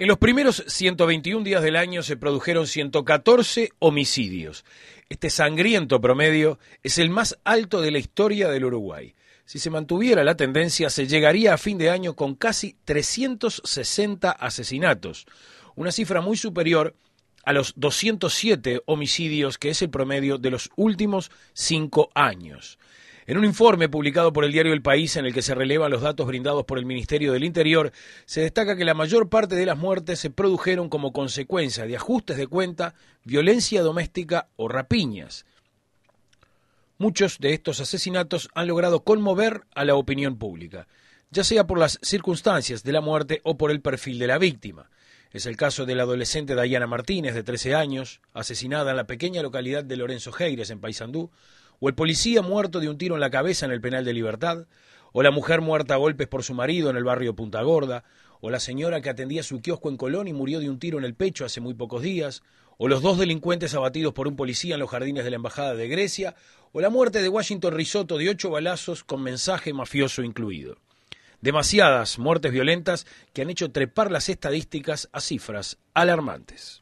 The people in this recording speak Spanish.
En los primeros 121 días del año se produjeron 114 homicidios. Este sangriento promedio es el más alto de la historia del Uruguay. Si se mantuviera la tendencia, se llegaría a fin de año con casi 360 asesinatos, una cifra muy superior a los 207 homicidios que es el promedio de los últimos cinco años. En un informe publicado por el diario El País, en el que se relevan los datos brindados por el Ministerio del Interior, se destaca que la mayor parte de las muertes se produjeron como consecuencia de ajustes de cuenta, violencia doméstica o rapiñas. Muchos de estos asesinatos han logrado conmover a la opinión pública, ya sea por las circunstancias de la muerte o por el perfil de la víctima. Es el caso de la adolescente Diana Martínez, de 13 años, asesinada en la pequeña localidad de Lorenzo Geires, en Paysandú, o el policía muerto de un tiro en la cabeza en el penal de libertad, o la mujer muerta a golpes por su marido en el barrio Punta Gorda, o la señora que atendía su kiosco en Colón y murió de un tiro en el pecho hace muy pocos días, o los dos delincuentes abatidos por un policía en los jardines de la Embajada de Grecia, o la muerte de Washington Risotto de ocho balazos con mensaje mafioso incluido. Demasiadas muertes violentas que han hecho trepar las estadísticas a cifras alarmantes.